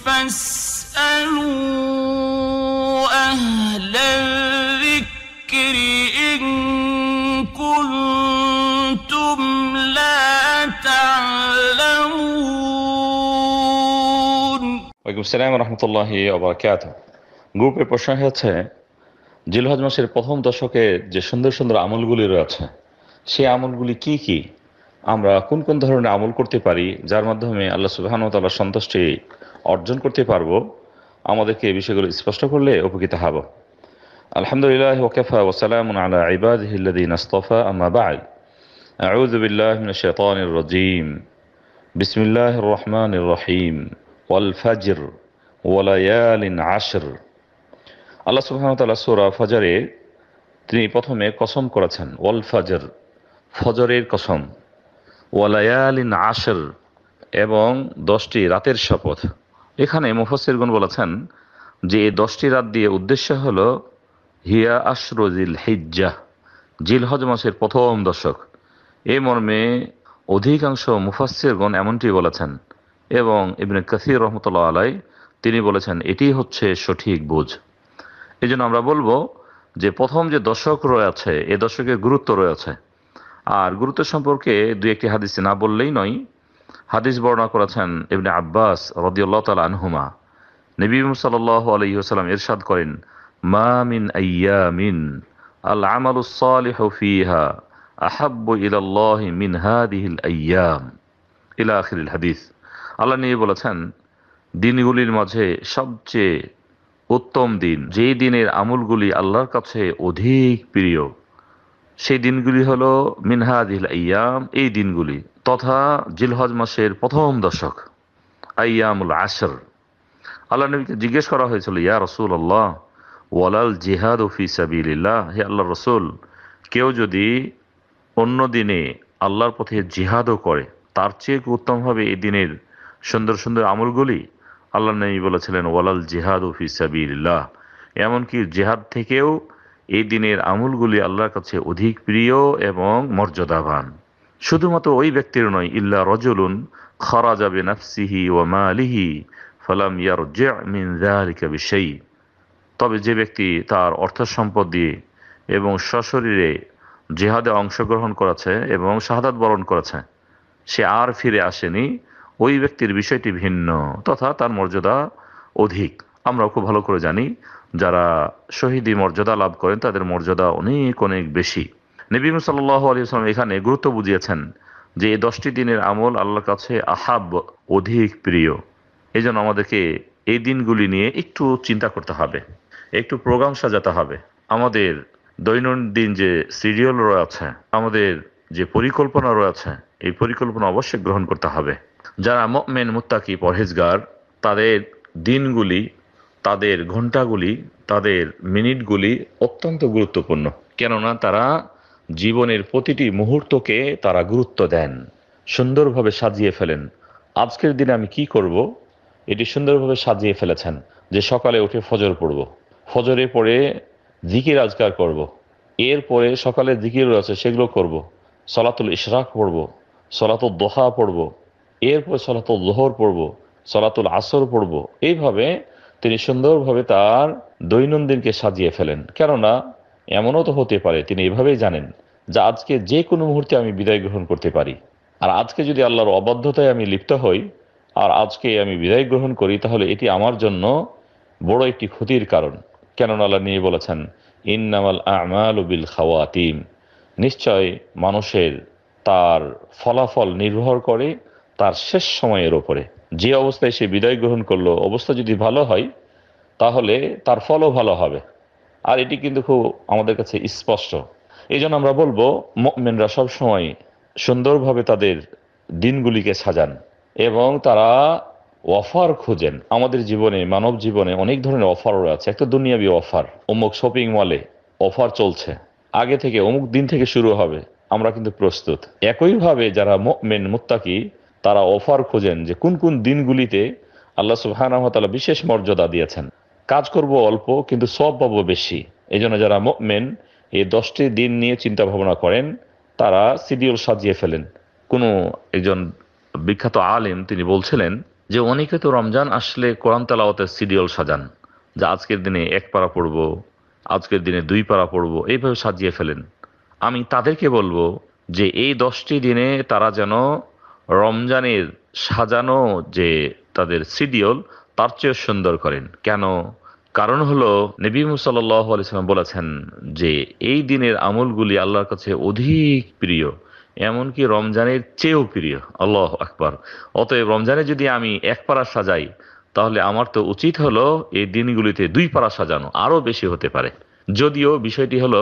গ্রুপে প্রশ্ন হয়েছে জিলহাজ মাসের প্রথম দশকে যে সুন্দর সুন্দর আমলগুলি রয়েছে সেই আমলগুলি কি কি আমরা কোন কোন ধরনের আমল করতে পারি যার মাধ্যমে আল্লাহ সুবাহানতাল্লাহ সন্তুষ্টি অর্জন করতে পারবো আমাদেরকে এই বিষয়গুলো স্পষ্ট করলে উপকৃত হব আলহামদুলিল্লাহ ওকেফা ওসালাম আলা ইবাদহিল্লাদিন আস্তফা আমা বাদ أعوذ بالله من الشيطان الرجيم بسم الله الرحمن الرحيم والفجر وليال عشر আল্লাহ সুবহানাহু ওয়া তাআলা সূরা ফজরে তিনি প্রথমে কসম করেছেন ওয়াল ফাজর ফজরের কসম ওয়ালায়ালিন আশর এবং দশটি রাতের শপথ এখানে মুফসিরগুন বলেছেন যে এই দশটি রাত দিয়ে উদ্দেশ্য হল হিয়া আশরজিল হিজ্জা হজ মাসের প্রথম দশক এই মর্মে অধিকাংশ মুফাসিরগণ এমনটি বলেছেন এবং ইবনে কাসির রহমতুল্লাহ আলাই তিনি বলেছেন এটি হচ্ছে সঠিক বোঝ এই জন্য আমরা বলবো যে প্রথম যে দশক রয়েছে এ দশকের গুরুত্ব রয়েছে আর গুরুত্ব সম্পর্কে দুই একটি হাদিসে না বললেই নয় হাদিস বর্ণনা করেছেন ইবনে আব্বাস রদিউল্লা তাল আনহুমা নবী সাল আলহি আসালাম ইরশাদ করেন মা মিন আইয়া মিন আল আমালুসলিহ ফিহা আহাব্ব ইলাল্লাহ মিন হাদিহিল আইয়াম ইলা আখিল হাদিস আল্লাহ নিয়ে বলেছেন দিনগুলির মাঝে সবচেয়ে উত্তম দিন যেই দিনের আমলগুলি আল্লাহর কাছে অধিক প্রিয় সেই দিনগুলি হলো মিনহাদিল আয়াম এই দিনগুলি তথা জিলহজ মাসের প্রথম দশক আয়ামুল আসর আল্লাহ নবীকে জিজ্ঞেস করা হয়েছিল ইয়া রসুল আল্লাহ ওয়ালাল জিহাদ ওফি সাবিল্লাহ হে আল্লাহ রসুল কেউ যদি অন্য দিনে আল্লাহর পথে জিহাদও করে তার চেয়ে উত্তম হবে এই দিনের সুন্দর সুন্দর আমলগুলি আল্লাহ নবী বলেছিলেন ওয়ালাল জিহাদ ওফি সাবিল্লাহ এমনকি জেহাদ থেকেও এই দিনের আমুলগুলি আল্লাহর কাছে অধিক প্রিয় এবং মর্যাদাবান শুধুমাত্র ওই ব্যক্তির নয় ইল্লা রজলুন খরা যাবে নাফসিহি ও মালিহি ফালাম ইয়ার মিন জাহারিকা বিষয়ী তবে যে ব্যক্তি তার অর্থ সম্পদ দিয়ে এবং সশরীরে জেহাদে অংশগ্রহণ করেছে এবং শাহাদাত বরণ করেছে সে আর ফিরে আসেনি ওই ব্যক্তির বিষয়টি ভিন্ন তথা তার মর্যাদা অধিক আমরাও খুব ভালো করে জানি যারা শহীদি মর্যাদা লাভ করেন তাদের মর্যাদা অনেক অনেক বেশি নবীম সাল্লাহ আলী সালাম এখানে গুরুত্ব বুঝিয়েছেন যে এই দশটি দিনের আমল আল্লাহর কাছে আহাব অধিক প্রিয় এই জন্য আমাদেরকে এই দিনগুলি নিয়ে একটু চিন্তা করতে হবে একটু প্রোগ্রাম সাজাতে হবে আমাদের দৈনন্দিন যে সিরিয়াল রয়েছে আমাদের যে পরিকল্পনা রয়েছে এই পরিকল্পনা অবশ্যই গ্রহণ করতে হবে যারা মেন মুত্তাকি পরহেজগার তাদের দিনগুলি তাদের ঘন্টাগুলি তাদের মিনিটগুলি অত্যন্ত গুরুত্বপূর্ণ কেননা তারা জীবনের প্রতিটি মুহূর্তকে তারা গুরুত্ব দেন সুন্দরভাবে সাজিয়ে ফেলেন আজকের দিনে আমি কি করব এটি সুন্দরভাবে সাজিয়ে ফেলেছেন যে সকালে উঠে ফজর পড়ব ফজরে পড়ে জিকির আজকার করব। এরপরে সকালে জিকির আছে সেগুলো করব। সলাতুল ইশরাক পড়ব সলাতুল দোহা পড়ব এরপর সলাতুল জোহর পড়ব সলাতুল আসর পড়ব এইভাবে তিনি সুন্দরভাবে তার দৈনন্দিনকে সাজিয়ে ফেলেন কেননা এমনও তো হতে পারে তিনি এভাবেই জানেন যে আজকে যে কোনো মুহূর্তে আমি বিদায় গ্রহণ করতে পারি আর আজকে যদি আল্লাহর অবাধ্যতায় আমি লিপ্ত হই আর আজকে আমি বিদায় গ্রহণ করি তাহলে এটি আমার জন্য বড় একটি ক্ষতির কারণ কেননা আল্লাহ নিয়ে বলেছেন ইন্নামাল আমাল বিল খাওয়াতিম নিশ্চয় মানুষের তার ফলাফল নির্ভর করে তার শেষ সময়ের ওপরে যে অবস্থায় সে বিদায় গ্রহণ করলো অবস্থা যদি ভালো হয় তাহলে তার ফলও ভালো হবে আর এটি কিন্তু খুব আমাদের কাছে স্পষ্ট এই জন্য আমরা বলবো মেনরা সবসময় সুন্দরভাবে তাদের দিনগুলিকে সাজান এবং তারা অফার খুঁজেন আমাদের জীবনে মানব জীবনে অনেক ধরনের অফার রয়েছে একটা দুনিয়াবি অফার অমুক শপিং মলে অফার চলছে আগে থেকে অমুক দিন থেকে শুরু হবে আমরা কিন্তু প্রস্তুত একইভাবে যারা মেন মুত্তাকি তারা অফার খোঁজেন যে কোন কোন দিনগুলিতে আল্লাহ সুহানা বিশেষ মর্যাদা দিয়েছেন কাজ করব অল্প কিন্তু সব পাবো বেশি এই জন্য যারা মেন এই দশটি দিন নিয়ে চিন্তা ভাবনা করেন তারা সিডিউল সাজিয়ে ফেলেন কোনো একজন বিখ্যাত আলেম তিনি বলছিলেন যে অনেকে তো রমজান আসলে কোরআন তালাওয়াতের সিডিউল সাজান যা আজকের দিনে এক পারা পড়ব আজকের দিনে দুই পারা পড়ব এইভাবে সাজিয়ে ফেলেন আমি তাদেরকে বলবো যে এই দশটি দিনে তারা যেন রমজানের সাজানো যে তাদের সিডিউল তার চেয়েও সুন্দর করেন কেন কারণ হলো নবী মুসাল্লাম বলেছেন যে এই দিনের আমলগুলি আল্লাহর কাছে অধিক প্রিয় এমনকি রমজানের চেয়েও প্রিয় আল্লাহ আকবার অতএব রমজানে যদি আমি এক পাড়া সাজাই তাহলে আমার তো উচিত হলো এই দিনগুলিতে দুই পাড়া সাজানো আরও বেশি হতে পারে যদিও বিষয়টি হলো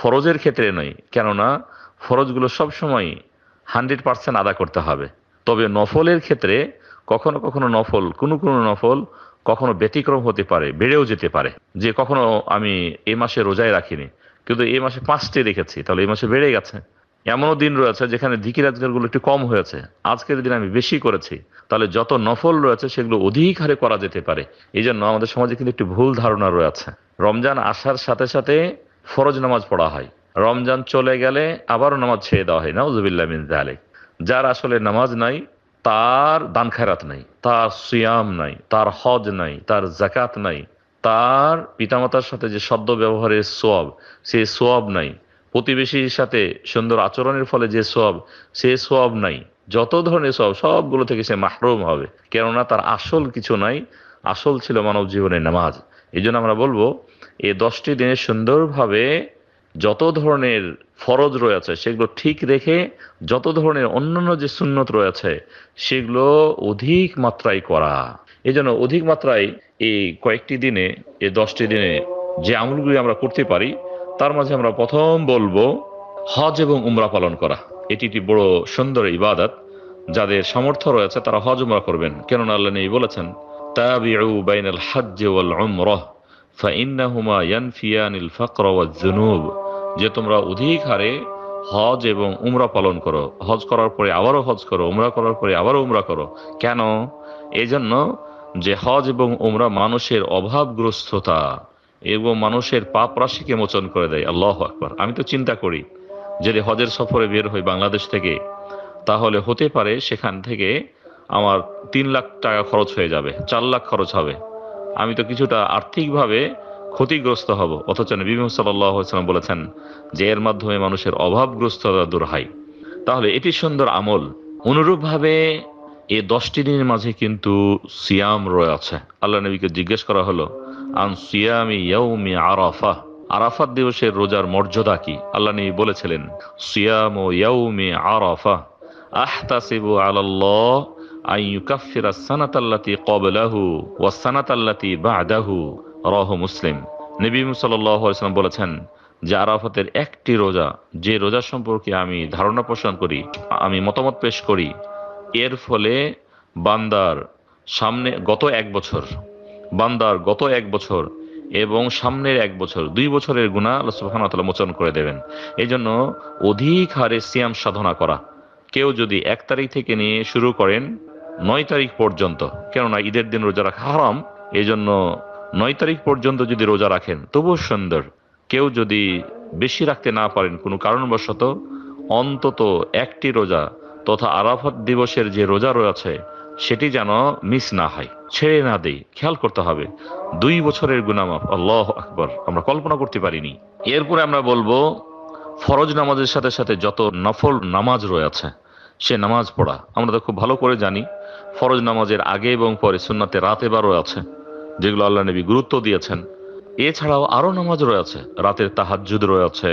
ফরজের ক্ষেত্রে নয় কেননা ফরজগুলো সবসময় হান্ড্রেড পার্সেন্ট আদা করতে হবে তবে নফলের ক্ষেত্রে কখনো কখনো নফল কোনো কোনো নফল কখনো ব্যতিক্রম হতে পারে বেড়েও যেতে পারে যে কখনো আমি এ মাসে রোজায় রাখিনি কিন্তু এ মাসে পাঁচটি রেখেছি তাহলে এ মাসে বেড়ে গেছে এমনও দিন রয়েছে যেখানে দিকির আজগারগুলো একটু কম হয়েছে আজকের দিন আমি বেশি করেছি তাহলে যত নফল রয়েছে সেগুলো অধিক হারে করা যেতে পারে এই জন্য আমাদের সমাজে কিন্তু একটি ভুল ধারণা রয়েছে রমজান আসার সাথে সাথে ফরজ নামাজ পড়া হয় রমজান চলে গেলে আবারও নামাজ ছেড়ে দেওয়া হয় নাউজুবিল্লা মিন যার আসলে নামাজ নাই তার দান খেরাত নাই তার সিয়াম নাই তার হজ নাই তার জাকাত নাই তার পিতামাতার সাথে যে শব্দ ব্যবহারের সোয়াব সে সোয়াব নাই প্রতিবেশীর সাথে সুন্দর আচরণের ফলে যে সোয়াব সে সোয়াব নাই যত ধরনের সব সবগুলো থেকে সে মাহরুম হবে কেননা তার আসল কিছু নাই আসল ছিল মানব জীবনের নামাজ এই আমরা বলবো এই দশটি দিনে সুন্দরভাবে যত ধরনের ফরজ রয়েছে সেগুলো ঠিক রেখে যত ধরনের অন্যান্য যে সুন্নত রয়েছে সেগুলো অধিক মাত্রায় করা এই জন্য অধিক মাত্রায় এই কয়েকটি দিনে এই দশটি দিনে যে আমলগুলি আমরা করতে পারি তার মাঝে আমরা প্রথম বলবো হজ এবং উমরা পালন করা এটি একটি বড় সুন্দর ইবাদত যাদের সামর্থ্য রয়েছে তারা হজ উমরা করবেন কেননা আল্লাহ নেই বলেছেন তাবিউ বাইনাল হাজ্জ ওয়াল উমরাহ যে তোমরা অধিক হারে হজ এবং উমরা পালন করো হজ করার পরে আবারও হজ করো উমরা করার পরে আবারও উমরা করো কেন এজন্য যে হজ এবং উমরা মানুষের অভাবগ্রস্ততা এবং মানুষের পাপ রাশিকে মোচন করে দেয় আল্লাহ আকবর আমি তো চিন্তা করি যদি হজের সফরে বের হই বাংলাদেশ থেকে তাহলে হতে পারে সেখান থেকে আমার তিন লাখ টাকা খরচ হয়ে যাবে চার লাখ খরচ হবে আমি তো কিছুটা আর্থিকভাবে ক্ষতিগ্রস্ত হব অথচ নবী সাল্লাম বলেছেন যে এর মাধ্যমে মানুষের অভাবগ্রস্ততা দূর হয় তাহলে এটি সুন্দর আমল অনুরূপভাবে এ দশটি দিনের মাঝে কিন্তু সিয়াম রয়েছে আল্লাহ নবীকে জিজ্ঞেস করা হলো আন সিয়ামি ইয়াউমি আরাফা আরাফাত দিবসের রোজার মর্যাদা কি আল্লাহ নবী বলেছিলেন সিয়াম ও ইয়াউমি আরাফা আহতাসিবু আলাল্লাহ আই ইউকাফিরা সানাতাল্লাতি কবলাহু ওয়া সানাতাল্লাতি বাদাহু রহ মুসলিম নবী সাল্লাম বলেছেন যে আরাফাতের একটি রোজা যে রোজা সম্পর্কে আমি ধারণা পোষণ করি আমি মতামত পেশ করি এর ফলে বান্দার সামনে গত এক বছর বান্দার গত এক বছর এবং সামনের এক বছর দুই বছরের গুণা আল্লাহ সুবহান মোচন করে দেবেন এই জন্য অধিক হারে সিয়াম সাধনা করা কেউ যদি এক তারিখ থেকে নিয়ে শুরু করেন নয় তারিখ পর্যন্ত কেননা ঈদের দিন রোজা রাখা হারাম এই জন্য নয় তারিখ পর্যন্ত যদি রোজা রাখেন তবুও সুন্দর কেউ যদি বেশি রাখতে না পারেন কোনো কারণবশত অন্তত একটি রোজা তথা আরাফাত দিবসের যে রোজা রয়েছে সেটি যেন মিস না হয় ছেড়ে না দেই খেয়াল করতে হবে দুই বছরের গুনামাফ আল্লাহ আকবর আমরা কল্পনা করতে পারিনি এরপরে আমরা বলবো ফরজ নামাজের সাথে সাথে যত নফল নামাজ রয়েছে সে নামাজ পড়া আমরা তো খুব ভালো করে জানি ফরজ নামাজের আগে এবং পরে সুন্নাতে রাতে বারো আছে যেগুলো আল্লাহ নবী গুরুত্ব দিয়েছেন এছাড়াও আরও নামাজ রয়েছে রাতের তাহাজুদ রয়েছে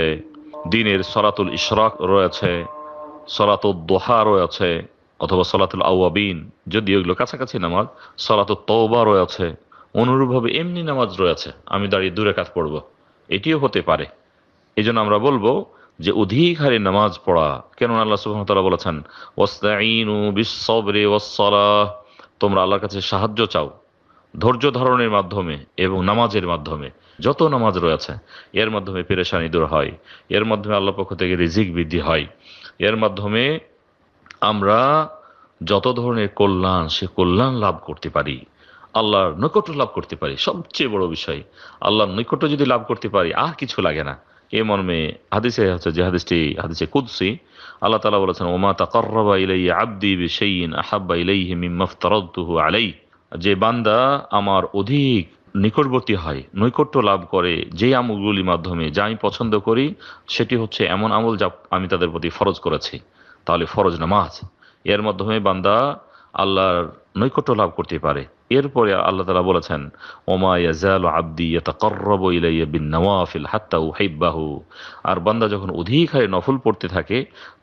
দিনের সরাতুল ইশরাক রয়েছে সরাতুল দোহা রয়েছে অথবা সলাতুল আওয়াবিন যদি ওইগুলো কাছাকাছি নামাজ সলাতুল তওবা রয়েছে অনুরূপভাবে এমনি নামাজ রয়েছে আমি দাঁড়িয়ে দূরে কাজ পড়ব এটিও হতে পারে এই আমরা বলবো যে অধিক হারে নামাজ পড়া কেন আল্লাহ সুবহান তাআলা বলেছেন ওয়াস্তাঈনু বিসসবরি ওসলা তোমরা আল্লাহর কাছে সাহায্য চাও ধৈর্য ধারণের মাধ্যমে এবং নামাজের মাধ্যমে যত নামাজ রয়েছে এর মাধ্যমে পেরেশানি দূর হয় এর মাধ্যমে আল্লাহ পক্ষ থেকে রিজিক বৃদ্ধি হয় এর মাধ্যমে আমরা যত ধরনের কল্যাণ সে কল্যাণ লাভ করতে পারি আল্লাহর নৈকট্য লাভ করতে পারি সবচেয়ে বড় বিষয় আল্লাহর নৈকট্য যদি লাভ করতে পারি আর কিছু লাগে না এ মর্মে হাদিসে হচ্ছে যে হাদিসটি হাদিসে কুদ্সি আল্লাহ তালা বলেছেন ওমা তাকর্রবা ইলাই আব্দি বিশাইন আহাব্বা ইলাইহি মিম্মাফতারাদতুহু আলাই যে বান্দা আমার অধিক নিকটবর্তী হয় নৈকট্য লাভ করে যে আমলগুলির মাধ্যমে যা আমি পছন্দ করি সেটি হচ্ছে এমন আমল যা আমি তাদের প্রতি ফরজ করেছি তাহলে ফরজ নামাজ এর মাধ্যমে বান্দা আল্লাহর নৈকট্য লাভ করতে পারে এরপরে আল্লাহ তালা বলেছেন ওমায়াজাল আব্দি ইয়াতাকর্রব ইলাইয়া বিন নওয়াফিল হাত্তা উহাইব্বাহু আর বান্দা যখন অধিক হারে নফল পড়তে থাকে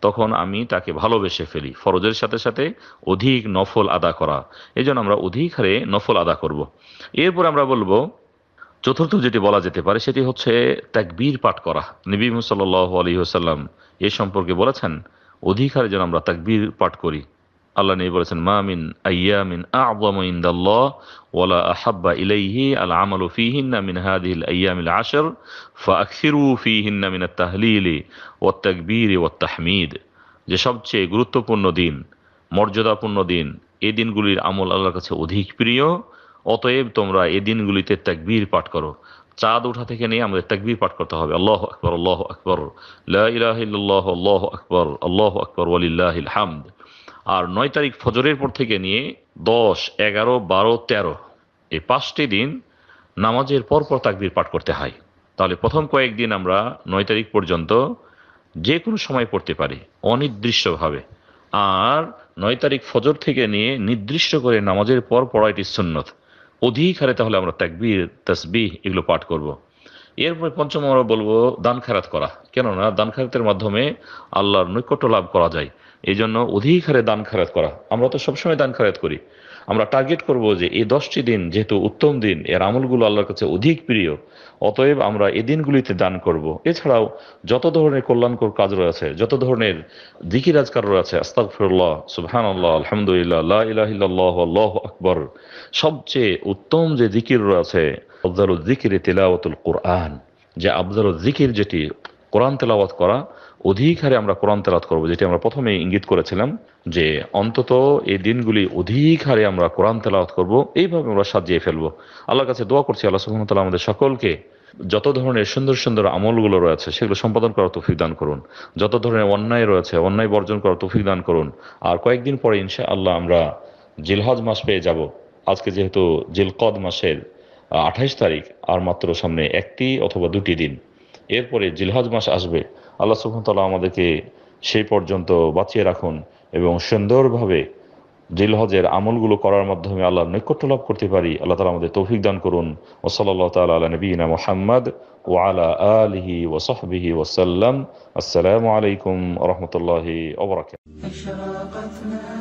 তখন আমি তাকে ভালোবেসে ফেলি ফরজের সাথে সাথে অধিক নফল আদা করা এজন্য আমরা অধিক হারে নফল আদা করব। এরপর আমরা বলবো চতুর্থ যেটি বলা যেতে পারে সেটি হচ্ছে ত্যাগবীর পাঠ করা নিবিম মুসাল্লাহ আলী এ সম্পর্কে বলেছেন অধিক হারে যেন আমরা ত্যাগবীর পাঠ করি আল্লাহ নবী বলেছেন মামিন আয়ামিন আযম ইনদাল্লাহ ওয়ালা আহাব্বা ইলাইহি আল আমালু ফীহিন্না মিন হাদিহিল আয়ামিল আশর ফাকসিরু ফীহিন্না মিন আত ও তাকবির তাকবীর ওয়াত তাহমিদ যে সবচেয়ে গুরুত্বপূর্ণ দিন মর্যাদাপূর্ণ দিন এই দিনগুলির আমল আল্লাহর কাছে অধিক প্রিয় অতএব তোমরা এই দিনগুলিতে তাকবীর পাঠ করো চাঁদ ওঠা থেকে নিয়ে আমাদের তাকবির পাঠ করতে হবে আল্লাহ আকবর আল্লাহ আকবর লাহ আকবর আল্লাহ আকবর আলিল্লাহ হামদ আর নয় তারিখ ফজরের পর থেকে নিয়ে দশ এগারো বারো তেরো এই পাঁচটি দিন নামাজের পরপর তাকবির পাঠ করতে হয় তাহলে প্রথম কয়েকদিন আমরা নয় তারিখ পর্যন্ত যে কোনো সময় পড়তে পারি অনির্দিষ্টভাবে আর নয় তারিখ ফজর থেকে নিয়ে নির্দিষ্ট করে নামাজের পর পড়া এটি সুন্নত অধিক হারে তাহলে আমরা ত্যাগবির তসবিহ এগুলো পাঠ করব। এরপরে পঞ্চম আমরা বলবো দান খারাত করা কেননা দান খারাতের মাধ্যমে আল্লাহর নৈকট্য লাভ করা যায় এই জন্য অধিক হারে দান খারাত করা আমরা তো সবসময় দান খারাত করি আমরা টার্গেট করব যে এই দশটি দিন যেহেতু উত্তম দিন এর আমলগুলো আল্লাহর কাছে অধিক প্রিয় অতএব আমরা এই দিনগুলিতে দান করব এছাড়াও যত ধরনের কল্যাণকর কাজ রয়েছে যত ধরনের দিকির আজকার রয়েছে আস্তাকফিরুল্লাহ সুবহানাল্লাহ আলহামদুলিল্লাহ লা ইলাহা ইল্লাল্লাহ আকবর সবচেয়ে উত্তম যে দিকির রয়েছে আফজালুল জিকির তেলাওয়াতুল কোরআন যে আফজালুল জিকির যেটি কোরআন তেলাওয়াত করা অধিক হারে আমরা কোরআন তেলাত করব যেটি আমরা প্রথমে ইঙ্গিত করেছিলাম যে অন্তত এই দিনগুলি অধিক হারে আমরা কোরআন তেলাওয়াত করব এইভাবে আমরা সাজিয়ে ফেলবো আল্লাহর কাছে দোয়া করছি আল্লাহ তাল্লাহ আমাদের সকলকে যত ধরনের সুন্দর সুন্দর আমলগুলো রয়েছে সেগুলো সম্পাদন করার তৌফিক দান করুন যত ধরনের অন্যায় রয়েছে অন্যায় বর্জন করার তৌফিক দান করুন আর কয়েকদিন পরে ইনশা আল্লাহ আমরা জিলহাজ মাস পেয়ে যাব আজকে যেহেতু জিলকদ মাসের আঠাইশ তারিখ আর মাত্র সামনে একটি অথবা দুটি দিন এরপরে জিলহাজ মাস আসবে আল্লাহ সুফতলা আমাদেরকে সেই পর্যন্ত বাঁচিয়ে রাখুন এবং সুন্দরভাবে জিলহজের আমলগুলো করার মাধ্যমে আল্লাহ নৈকট্য লাভ করতে পারি আল্লাহ তালা আমাদের তৌফিক দান করুন ও সাল্লাহ তাল আলা নবীনা মোহাম্মদ ও আলা আলহি ওসহবিহি ওসাল্লাম আসসালামু আলাইকুম রহমতুল্লাহ ওবরাকাত